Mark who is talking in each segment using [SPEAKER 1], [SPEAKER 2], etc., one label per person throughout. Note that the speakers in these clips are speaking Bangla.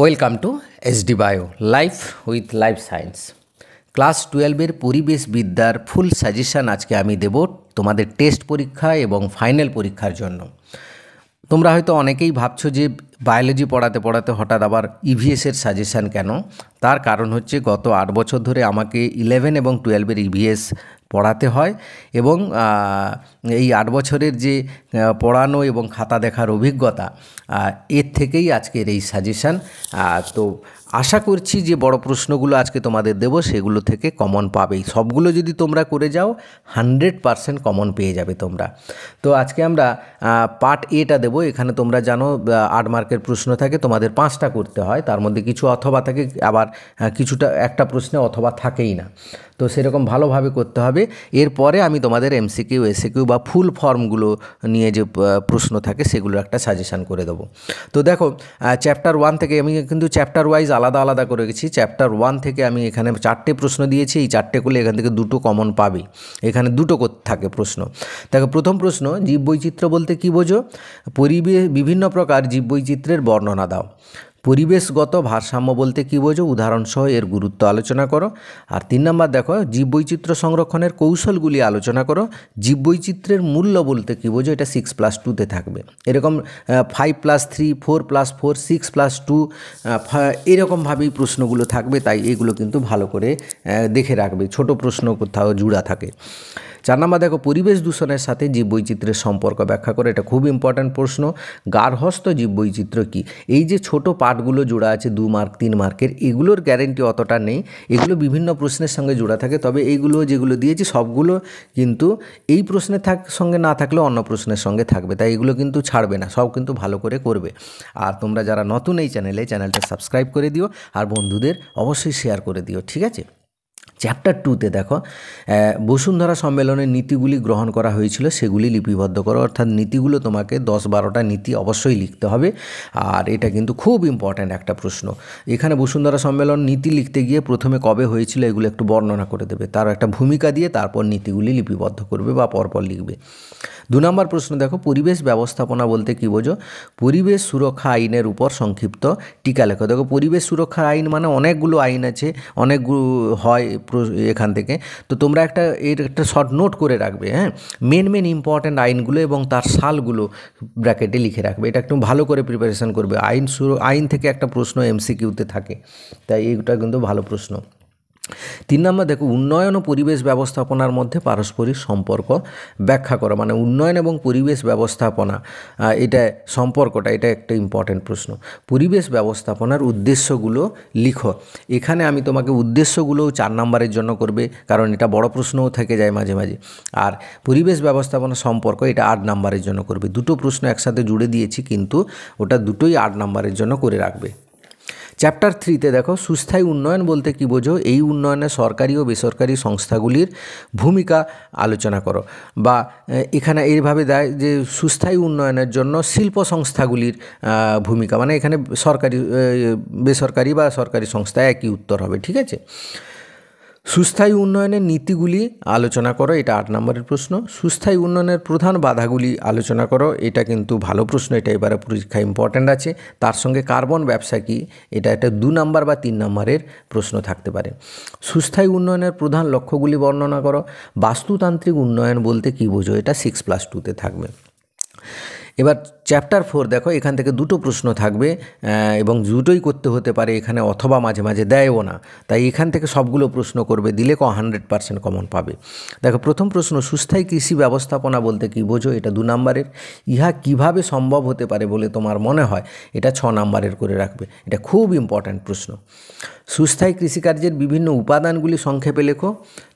[SPEAKER 1] welcome to SD bio life with life science class টুয়েলভের পরিবেশ বিদ্যার ফুল সাজেশান আজকে আমি দেব তোমাদের টেস্ট পরীক্ষা এবং ফাইনাল পরীক্ষার জন্য তোমরা হয়তো অনেকেই ভাবছো যে বায়োলজি পড়াতে পড়াতে হঠাৎ আবার ইভিএসের e সাজেশান কেন তার কারণ হচ্ছে গত আট বছর ধরে আমাকে ইলেভেন এবং টুয়েলভের ইভিএস e পড়াতে হয় এবং এই আট বছরের যে পড়ানো এবং খাতা দেখার অভিজ্ঞতা এর থেকেই আজকের এই সাজেশান তো আশা করছি যে বড় প্রশ্নগুলো আজকে তোমাদের দেব সেগুলো থেকে কমন পাবেই সবগুলো যদি তোমরা করে যাও হান্ড্রেড পারসেন্ট কমন পেয়ে যাবে তোমরা তো আজকে আমরা পার্ট এটা দেব এখানে তোমরা জানো আট মার্কের প্রশ্ন থাকে তোমাদের পাঁচটা করতে হয় তার মধ্যে কিছু অথবা থাকে আবার কিছুটা একটা প্রশ্নে অথবা থাকেই না তো সেরকম ভালোভাবে করতে হবে এরপরে আমি তোমাদের এমসিকিউ এসিকিউ বা ফুল ফর্মগুলো নিয়ে যে প্রশ্ন থাকে সেগুলোর একটা সাজেশান করে দেবো তো দেখো চ্যাপ্টার ওয়ান থেকে আমি কিন্তু চ্যাপ্টার ওয়াইজ আলাদা আলাদা করে গেছি চ্যাপ্টার ওয়ান থেকে আমি এখানে চারটে প্রশ্ন দিয়েছি এই চারটে করলে এখান থেকে দুটো কমন পাবে এখানে দুটো থাকে প্রশ্ন দেখো প্রথম প্রশ্ন জীববৈচিত্র্য বলতে কী বোঝো পরিবেশ বিভিন্ন প্রকার জীববৈচিত্র্যের বর্ণনা দাও পরিবেশগত ভারসাম্য বলতে কী বোঝো উদাহরণসহ এর গুরুত্ব আলোচনা করো আর তিন নম্বর দেখো জীববৈচিত্র্য সংরক্ষণের কৌশলগুলি আলোচনা করো জীববৈচিত্র্যের মূল্য বলতে কী বোঝো এটা সিক্স প্লাস টুতে থাকবে এরকম five plus three four plus four six plus two এরকমভাবেই প্রশ্নগুলো থাকবে তাই এগুলো কিন্তু ভালো করে দেখে রাখবে ছোট প্রশ্ন কোথাও জুড়া থাকে চার নম্বর দেখো পরিবেশ দূষণের সাথে জীববৈচিত্র্যের সম্পর্ক ব্যাখ্যা করে এটা খুব ইম্পর্ট্যান্ট প্রশ্ন গার্হস্থ জীববৈচিত্র্য কী এই যে ছোট পাঠগুলো জোড়া আছে দু মার্ক তিন মার্কের এগুলোর গ্যারেন্টি অতটা নেই এগুলো বিভিন্ন প্রশ্নের সঙ্গে জোড়া থাকে তবে এইগুলো যেগুলো দিয়েছি সবগুলো কিন্তু এই প্রশ্নের থাক সঙ্গে না থাকলে অন্য প্রশ্নের সঙ্গে থাকবে তাই এগুলো কিন্তু ছাড়বে না সব কিন্তু ভালো করে করবে আর তোমরা যারা নতুন এই চ্যানেলে চ্যানেলটা সাবস্ক্রাইব করে দিও আর বন্ধুদের অবশ্যই শেয়ার করে দিও ঠিক আছে চ্যাপ্টার টুতে দেখো বসুন্ধরা সম্মেলনের নীতিগুলি গ্রহণ করা হয়েছিল সেগুলি লিপিবদ্ধ করো অর্থাৎ নীতিগুলো তোমাকে দশ বারোটা নীতি অবশ্যই লিখতে হবে আর এটা কিন্তু খুব ইম্পর্ট্যান্ট একটা প্রশ্ন এখানে বসুন্ধরা সম্মেলন নীতি লিখতে গিয়ে প্রথমে কবে হয়েছিল এগুলো একটু বর্ণনা করে দেবে তার একটা ভূমিকা দিয়ে তারপর নীতিগুলি লিপিবদ্ধ করবে বা পরপর লিখবে দু নম্বর প্রশ্ন দেখো পরিবেশ ব্যবস্থাপনা বলতে কী বোঝো পরিবেশ সুরক্ষা আইনের উপর সংক্ষিপ্ত টিকা লেখো দেখো পরিবেশ সুরক্ষা আইন মানে অনেকগুলো আইন আছে অনেকগুলো হয় এখান থেকে তো তোমরা একটা এর একটা শর্ট নোট করে রাখবে হ্যাঁ মেন মেন ইম্পর্ট্যান্ট আইনগুলো এবং তার সালগুলো ব্র্যাকেটে লিখে রাখবে এটা একটু ভালো করে প্রিপারেশান করবে আইন সুর আইন থেকে একটা প্রশ্ন এমসিকিউতে থাকে তাই এইটা কিন্তু ভালো প্রশ্ন তিন নম্বর দেখো উন্নয়ন ও পরিবেশ ব্যবস্থাপনার মধ্যে পারস্পরিক সম্পর্ক ব্যাখ্যা করা মানে উন্নয়ন এবং পরিবেশ ব্যবস্থাপনা এটা সম্পর্কটা এটা একটা ইম্পর্টেন্ট প্রশ্ন পরিবেশ ব্যবস্থাপনার উদ্দেশ্যগুলো লিখো এখানে আমি তোমাকে উদ্দেশ্যগুলোও চার নম্বরের জন্য করবে কারণ এটা বড় প্রশ্নও থেকে যায় মাঝে মাঝে আর পরিবেশ ব্যবস্থাপনা সম্পর্ক এটা আট নম্বরের জন্য করবে দুটো প্রশ্ন একসাথে জুড়ে দিয়েছি কিন্তু ওটা দুটোই আট নম্বরের জন্য করে রাখবে চ্যাপ্টার থ্রিতে দেখো সুস্থায়ী উন্নয়ন বলতে কি বোঝো এই উন্নয়নে সরকারি ও বেসরকারি সংস্থাগুলির ভূমিকা আলোচনা করো বা এখানে এইভাবে দেয় যে সুস্থায়ী উন্নয়নের জন্য শিল্প সংস্থাগুলির ভূমিকা মানে এখানে সরকারি বেসরকারি বা সরকারি সংস্থা একই উত্তর হবে ঠিক আছে সুস্থায়ী উন্নয়নের নীতিগুলি আলোচনা করো এটা আট নম্বরের প্রশ্ন সুস্থায়ী উন্নয়নের প্রধান বাধাগুলি আলোচনা করো এটা কিন্তু ভালো প্রশ্ন এটা এবারে পরীক্ষা ইম্পর্ট্যান্ট আছে তার সঙ্গে কার্বন ব্যবসা কি এটা একটা দু নম্বর বা তিন নম্বরের প্রশ্ন থাকতে পারে সুস্থায়ী উন্নয়নের প্রধান লক্ষ্যগুলি বর্ণনা করো বাস্তুতান্ত্রিক উন্নয়ন বলতে কী বোঝো এটা সিক্স প্লাস টুতে থাকবে এবার চ্যাপ্টার ফোর দেখো এখান থেকে দুটো প্রশ্ন থাকবে এবং দুটোই করতে হতে পারে এখানে অথবা মাঝে মাঝে দেয়ও না তাই এখান থেকে সবগুলো প্রশ্ন করবে দিলে ক হান্ড্রেড পার্সেন্ট কমন পাবে দেখো প্রথম প্রশ্ন সুস্থায়ী কৃষি ব্যবস্থাপনা বলতে কী বোঝো এটা দু নম্বরের ইহা কিভাবে সম্ভব হতে পারে বলে তোমার মনে হয় এটা ছ নম্বরের করে রাখবে এটা খুব ইম্পর্ট্যান্ট প্রশ্ন সুস্থায়ী কৃষিকার্যের বিভিন্ন উপাদানগুলি সংক্ষেপে লেখো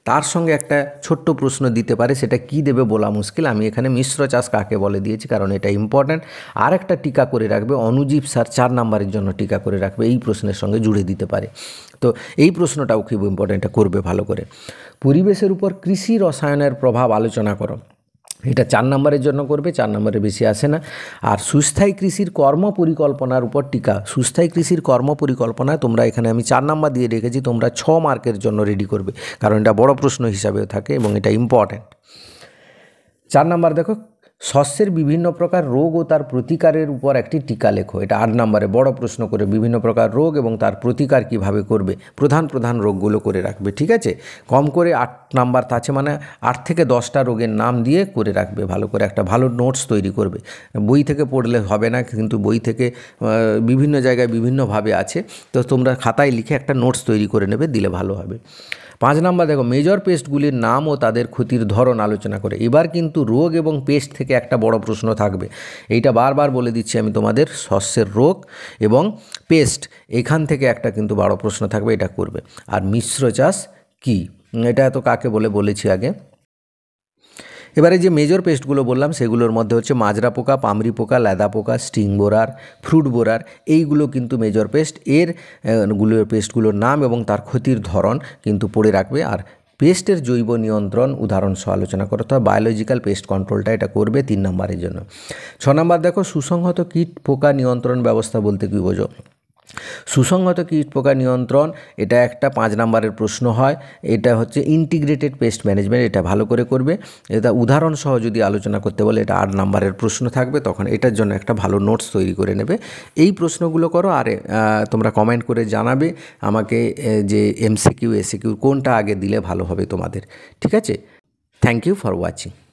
[SPEAKER 1] তার সঙ্গে একটা ছোট্ট প্রশ্ন দিতে পারে সেটা কি দেবে বলা মুশকিল আমি এখানে মিশ্র চাষ কাকে বলে দিয়েছি কারণ এটা ইম্পর্ট্যান্ট আর একটা টিকা করে রাখবে অনুজীব স্যার চার নাম্বারের জন্য টিকা করে রাখবে এই প্রশ্নের সঙ্গে জুড়ে দিতে পারে তো এই প্রশ্নটাও খুব ইম্পর্ট্যান্ট এটা করবে ভালো করে পরিবেশের উপর কৃষি রসায়নের প্রভাব আলোচনা করো এটা চার নম্বরের জন্য করবে চার নম্বরে বেশি আসে না আর সুস্থায়ী কৃষির কর্ম পরিকল্পনার উপর টিকা সুস্থায়ী কৃষির কর্ম পরিকল্পনা তোমরা এখানে আমি চার নম্বর দিয়ে রেখেছি তোমরা ছ মার্কের জন্য রেডি করবে কারণ এটা বড় প্রশ্ন হিসাবেও থাকে এবং এটা ইম্পর্ট্যান্ট চার নম্বর দেখো শস্যের বিভিন্ন প্রকার রোগ ও তার প্রতিকারের উপর একটি টিকা লেখো এটা আট নম্বরে বড় প্রশ্ন করে বিভিন্ন প্রকার রোগ এবং তার প্রতিকার কিভাবে করবে প্রধান প্রধান রোগগুলো করে রাখবে ঠিক আছে কম করে আট নাম্বার আছে মানে আট থেকে দশটা রোগের নাম দিয়ে করে রাখবে ভালো করে একটা ভালো নোটস তৈরি করবে বই থেকে পড়লে হবে না কিন্তু বই থেকে বিভিন্ন জায়গায় বিভিন্নভাবে আছে তো তোমরা খাতায় লিখে একটা নোটস তৈরি করে নেবে দিলে ভালো হবে পাঁচ নাম্বার দেখো মেজর পেস্টগুলির নাম ও তাদের ক্ষতির ধরন আলোচনা করে এবার কিন্তু রোগ এবং পেস্ট থেকে থেকে একটা বড় প্রশ্ন থাকবে এইটা বারবার বলে দিচ্ছি আমি তোমাদের শস্যের রোগ এবং পেস্ট এখান থেকে একটা কিন্তু বড় প্রশ্ন থাকবে এটা করবে আর মিশ্র চাষ কি এটা এত কাকে বলে বলেছি আগে এবারে যে মেজর পেস্টগুলো বললাম সেগুলোর মধ্যে হচ্ছে মাজরা পোকা পামরি পোকা লেদা পোকা স্টিং বোরার ফ্রুট বোরার এইগুলো কিন্তু মেজর পেস্ট এর গুলোর পেস্টগুলোর নাম এবং তার ক্ষতির ধরন কিন্তু পড়ে রাখবে আর পেস্টের জৈব নিয়ন্ত্রণ উদাহরণ সহ আলোচনা করতে হয় বায়োলজিক্যাল পেস্ট কন্ট্রোলটা এটা করবে তিন নম্বরের জন্য ছ নম্বর দেখো সুসংহত কীট পোকা নিয়ন্ত্রণ ব্যবস্থা বলতে কী বোঝো সুসংহত পোকা নিয়ন্ত্রণ এটা একটা পাঁচ নাম্বারের প্রশ্ন হয় এটা হচ্ছে ইন্টিগ্রেটেড পেস্ট ম্যানেজমেন্ট এটা ভালো করে করবে এটা উদাহরণসহ যদি আলোচনা করতে বলে এটা আট নাম্বারের প্রশ্ন থাকবে তখন এটার জন্য একটা ভালো নোটস তৈরি করে নেবে এই প্রশ্নগুলো করো আরে তোমরা কমেন্ট করে জানাবে আমাকে যে এমসিকিউ এসিকিউ কোনটা আগে দিলে ভালো হবে তোমাদের ঠিক আছে থ্যাংক ইউ ফর ওয়াচিং